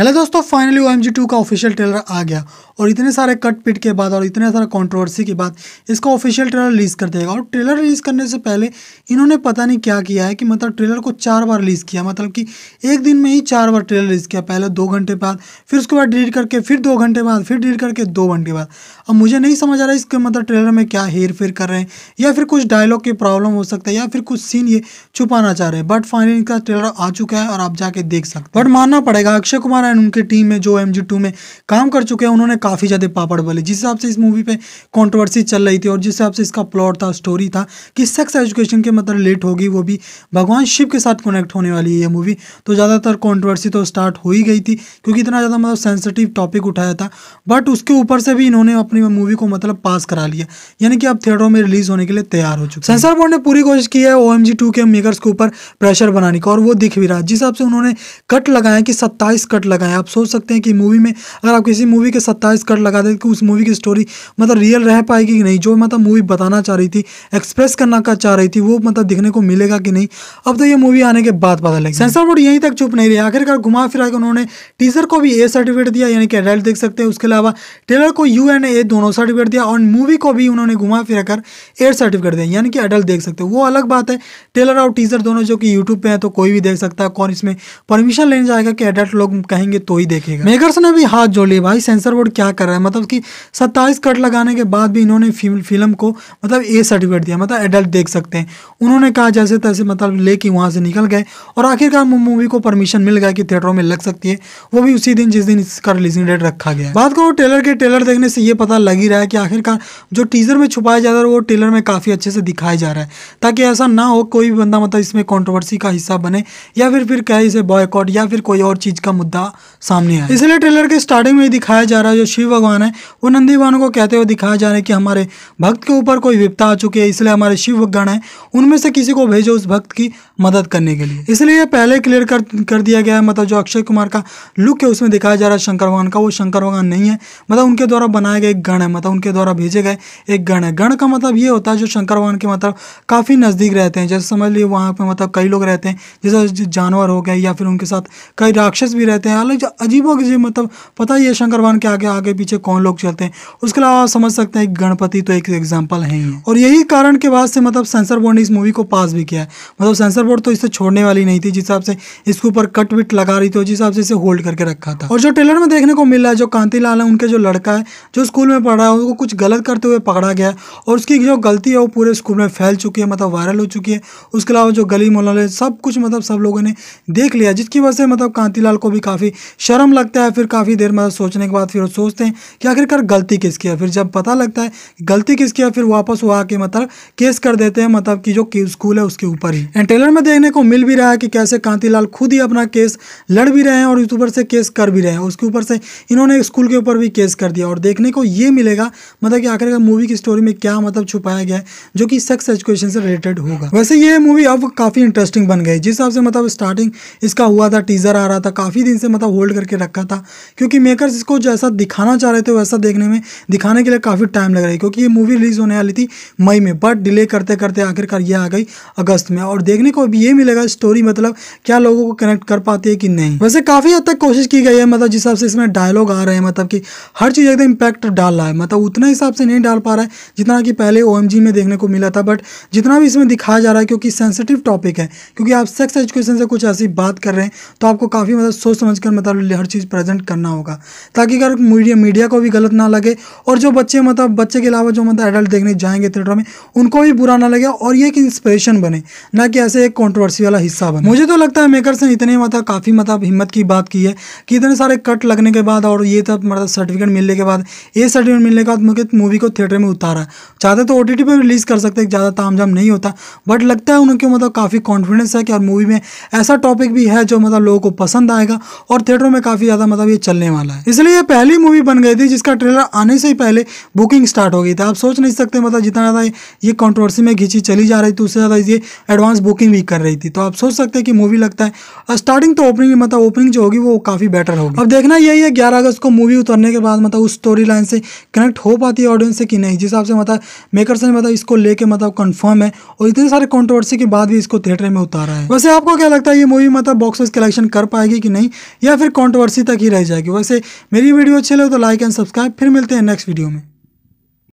hello दोस्तों finally ओ two जी टू का ऑफिशियल ट्रेलर आ गया और इतने सारे कट पिट के बाद और इतने सारे कंट्रोवर्सी के बाद इसका ऑफिशियल ट्रेलर रिलीज़ कर देगा और ट्रेलर रिलीज़ करने से पहले इन्होंने पता नहीं क्या किया है कि मतलब ट्रेलर को चार बार रिलीज़ किया मतलब कि एक दिन में ही चार बार ट्रेलर रिलीज़ किया पहले दो घंटे बाद फिर उसके बाद डिलीट करके फिर दो घंटे बाद फिर डिलीट करके दो घंटे बाद अब मुझे नहीं समझ आ रहा है इसके मतलब ट्रेलर में क्या हेर फेर कर रहे हैं या फिर कुछ डायलॉग की प्रॉब्लम हो सकता है या फिर कुछ सीन ये छुपाना चाह रहे हैं बट फाइनली इनका ट्रेलर आ चुका है और आप जाके देख सकते बट मानना पड़ेगा अक्षय कुमार नारायण उनकी टीम में जो एम में काम कर चुके हैं उन्होंने काफ़ी ज़्यादा पापड़ बोले जिस हिसाब से इस मूवी पर कॉन्ट्रोवर्सी चल रही थी और जिस हिसाब से इसका प्लॉट था स्टोरी था कि सेक्स एजुकेशन के मतलब लेट होगी वो भी भगवान शिव के साथ कनेक्ट होने वाली है ये मूवी तो ज़्यादातर कॉन्ट्रोवर्सी तो स्टार्ट हो ही गई थी क्योंकि इतना ज़्यादा मतलब सेंसिटिव टॉपिक उठाया था बट उसके ऊपर से भी इन्होंने अपनी मूवी को मतलब पास करा लिया यानी कि अब थिएटरों में रिलीज होने के लिए तैयार हो चुके सेंसर बोर्ड ने पूरी कोशिश की है ओ के मेकर्स के ऊपर प्रेशर बनाने का और वो दिख भी रहा जिस हिसाब से उन्होंने कट लगाए कि सत्ताईस कट लगाएं आप सोच सकते हैं कि मूवी में अगर आप किसी मूवी के सत्ताईस कट लगा दें कि तो उस मूवी की स्टोरी मतलब रियल रह पाएगी कि नहीं जो मतलब मूवी बताना चाह रही थी एक्सप्रेस करना का चाह रही थी वो मतलब दिखने को मिलेगा कि नहीं अब तो ये मूवी आने के बाद पता लगे सेंसर बोर्ड यहीं तक चुप नहीं रही आखिरकार घुमा फिरा के उन्होंने टीजर को भी ए सर्टिफिकेट दिया यानी कि एडल्ट देख सकते हैं उसके अलावा ट्रेलर को यू एन ए दोनों सर्टिफिकेट दिया और मूवी को भी उन्होंने घुमा फिरा कर एयर सर्टिफिकेट दिया यानी कि एडल्ट देख सकते हैं वो अलग बात है ट्रेलर और टीजर दोनों जो कि यूट्यूब पर हैं तो कोई भी देख सकता है कौन इसमें परमिशन लेने जाएगा कि एडल्ट लोग कहें चाहेंगे तो ही देखेगा मेकर्स ने भी हाथ जोड़ लिया भाई सेंसर बोर्ड क्या कर रहा है मतलब कि सत्ताईस कट लगाने के बाद भी इन्होंने फिल्म को मतलब ए सर्टिफिकेट दिया मतलब एडल्ट देख सकते हैं उन्होंने कहा जैसे तैसे मतलब लेके वहाँ से निकल गए और आखिरकार मूवी को परमिशन मिल गया कि थिएटरों में लग सकती है वो भी उसी दिन जिस दिन इसका रिलीजिंग डेट रखा गया बात करो टेलर के टेलर देखने से ये पता लग ही रहा है कि आखिरकार जो टीजर में छुपाया जा रहा है वो टेलर में काफ़ी अच्छे से दिखाया जा रहा है ताकि ऐसा ना हो कोई भी बंदा मतलब इसमें कॉन्ट्रोवर्सी का हिस्सा बने या फिर फिर कहे इसे बॉयकॉट या फिर कोई और चीज़ का मुद्दा हुआ सामने आया इसलिए ट्रेलर के स्टार्टिंग में दिखाया जा रहा है जो शिव भगवान है वो नंदी भगवान को कहते हुए दिखाया जा रहा है कि हमारे भक्त के ऊपर कोई विपता आ चुकी है इसलिए हमारे शिव गण है उनमें से किसी को भेजो उस भक्त की मदद करने के लिए इसलिए पहले क्लियर कर कर दिया गया है मतलब जो अक्षय कुमार का लुक है उसमें दिखाया जा रहा है शंकर भगवान का वो शंकर भगवान नहीं है मतलब उनके द्वारा बनाया गया एक गण है मतलब उनके द्वारा भेजे गए एक गण है गण का मतलब ये होता है जो शंकर भगवान के मतलब काफ़ी नज़दीक रहते हैं जैसे समझ लीजिए वहाँ पर मतलब कई लोग रहते हैं जैसे जानवर हो गए या फिर उनके साथ कई राक्षस भी रहते हैं हालांकि अजीबो किसी मतलब पता ही है शंकर भगवान के आगे आगे पीछे कौन लोग चलते हैं उसके अलावा समझ सकते हैं गणपति तो एक एग्जाम्पल है ही और यही कारण के बाद से मतलब सेंसर बोर्ड ने इस मूवी को पास भी किया है मतलब सेंसर बोर्ड तो इसे छोड़ने वाली नहीं थी जिस हिसाब से इसके ऊपर कट विट लगा रही थी जिस हिसाब से इसे होल्ड करके रखा था और जो ट्रेलर में देखने को मिल रहा है जो कांति लाल है उनके जो लड़का है जो स्कूल में पढ़ रहा है उनको कुछ गलत करते हुए पकड़ा गया और उसकी जो गलती है वो पूरे स्कूल में फैल चुकी है मतलब वायरल हो चुकी है उसके अलावा जो गली मोहल्ले सब कुछ मतलब सब लोगों ने देख लिया जिसकी वजह से मतलब कांतिलाल को भी काफ़ी काफ़ी शर्म लगता है फिर काफ़ी देर मतलब सोचने के बाद फिर सोचते हैं कि आखिरकार गलती किसकी है फिर जब पता लगता है गलती किसकी है फिर वापस वो आके मतलब केस कर देते हैं मतलब कि जो स्कूल है उसके ऊपर ही एंड ट्रेलर में देखने को मिल भी रहा है कि कैसे कांतिलाल खुद ही अपना केस लड़ भी रहे हैं और यूट्यूबर से केस कर भी रहे हैं उसके ऊपर से इन्होंने स्कूल के ऊपर भी केस कर दिया और देखने को ये मिलेगा मतलब कि आखिरकार मूवी की स्टोरी में क्या मतलब छुपाया गया है जो कि सेक्स एजुकेशन से रिलेटेड होगा वैसे ये मूवी अब काफ़ी इंटरेस्टिंग बन गई जिस हिसाब से मतलब स्टार्टिंग इसका हुआ था टीजर आ रहा था काफ़ी दिन से मतलब था होल्ड करके रखा था क्योंकि मेकर्स इसको जैसा दिखाना चाह रहे थे वैसा देखने में दिखाने के लिए काफ़ी टाइम लग रहा है क्योंकि ये मूवी रिलीज़ होने वाली थी मई में बट डिले करते करते आखिरकार ये आ गई अगस्त में और देखने को अभी ये मिलेगा स्टोरी मतलब क्या लोगों को कनेक्ट कर पाती है कि नहीं वैसे काफ़ी हद तक कोशिश की गई है मतलब जिस हिसाब से इसमें डायलॉग आ रहे हैं मतलब कि हर चीज़ एकदम इम्पैक्ट डाल रहा है मतलब उतना हिसाब से नहीं डाल पा रहा है जितना कि पहले ओ में देखने को मिला था बट जितना भी इसमें दिखाया जा रहा है क्योंकि सेंसिटिव टॉपिक है क्योंकि आप सेक्स एजुकेशन से कुछ ऐसी बात कर रहे हैं तो आपको काफ़ी मतलब सोच समझ कर ऑप्शन मतलब हर चीज़ प्रेजेंट करना होगा ताकि अगर मीडिया मीडिया को भी गलत ना लगे और जो बच्चे मतलब बच्चे के अलावा जो मतलब एडल्ट देखने जाएंगे थिएटर में उनको भी बुरा ना लगे और ये एक इंस्पिरेशन बने ना कि ऐसे एक कॉन्ट्रोवर्सी वाला हिस्सा बने मुझे तो लगता है मेकर्स ने इतने मतलब काफ़ी मतलब हिम्मत की बात की है कि इतने सारे कट लगने के बाद और ये तब मतलब सर्टिफिकेट मिलने के बाद ये सर्टिफिकेट मिलने के बाद मुझे मूवी को थिएटर में उतारा चाहते तो ओ टी रिलीज़ कर सकते ज़्यादा तामझाम नहीं होता बट लगता है उनके मतलब काफ़ी कॉन्फिडेंस है कि और मूवी में ऐसा टॉपिक भी है जो मतलब लोगों को पसंद आएगा और और थिएटरों में काफ़ी ज़्यादा मतलब ये चलने वाला है इसलिए ये पहली मूवी बन गई थी जिसका ट्रेलर आने से ही पहले बुकिंग स्टार्ट हो गई थी आप सोच नहीं सकते मतलब जितना ज़्यादा ये कॉन्ट्रोवर्सी में घिंची चली जा रही थी उससे ज़्यादा ये एडवांस बुकिंग भी कर रही थी तो आप सोच सकते हैं कि मूवी लगता है स्टार्टिंग तो ओपनिंग मतलब ओपनिंग जो होगी वो काफ़ी बेटर होगी अब देखना यही है ग्यारह अगस्त को मूवी उतरने के बाद मतलब उस स्टोरी लाइन से कनेक्ट हो पाती है ऑडियंस से कि नहीं जिस हिसाब से मतलब मेकर से मतलब इसको लेके मतलब कन्फर्म है और इतने सारे कॉन्ट्रोवर्सी के बाद भी इसको थिएटर में उतारा है वैसे आपको क्या लगता है ये मूवी मतलब बॉक्स ऑफिस कलेक्शन कर पाएगी कि नहीं या फिर कॉन्ट्रोवर्सी तक ही रह जाएगी वैसे मेरी वीडियो अच्छी लगे तो लाइक एंड सब्सक्राइब फिर मिलते हैं नेक्स्ट वीडियो में